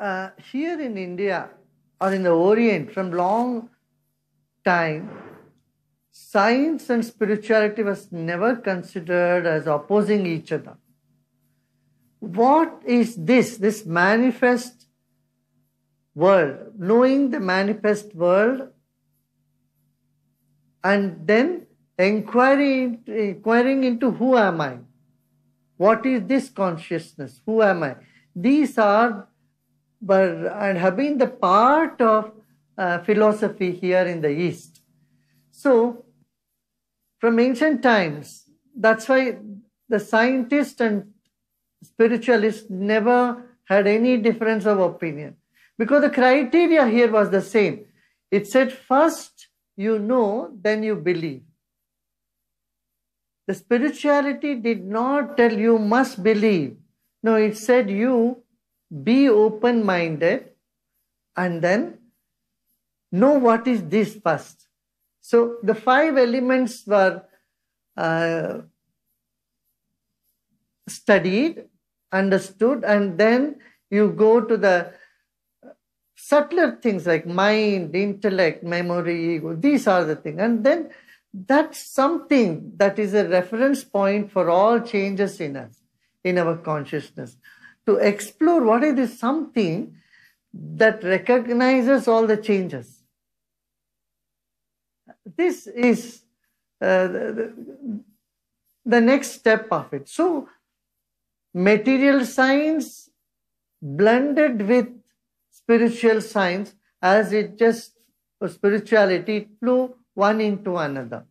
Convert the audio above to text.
uh, here in India or in the Orient from long time, science and spirituality was never considered as opposing each other. What is this? This manifest world, knowing the manifest world, and then inquiring, inquiring into who am I? What is this consciousness? Who am I? These are but and have been the part of uh, philosophy here in the East. So, from ancient times, that's why the scientists and spiritualists never had any difference of opinion because the criteria here was the same. It said, first you know, then you believe. The spirituality did not tell you must believe. No, it said you be open minded and then know what is this first so the five elements were uh, studied understood and then you go to the subtler things like mind intellect memory ego these are the things and then that's something that is a reference point for all changes in us in our consciousness to explore what it is something that recognizes all the changes. This is uh, the, the next step of it. So, material science blended with spiritual science as it just spirituality flew one into another.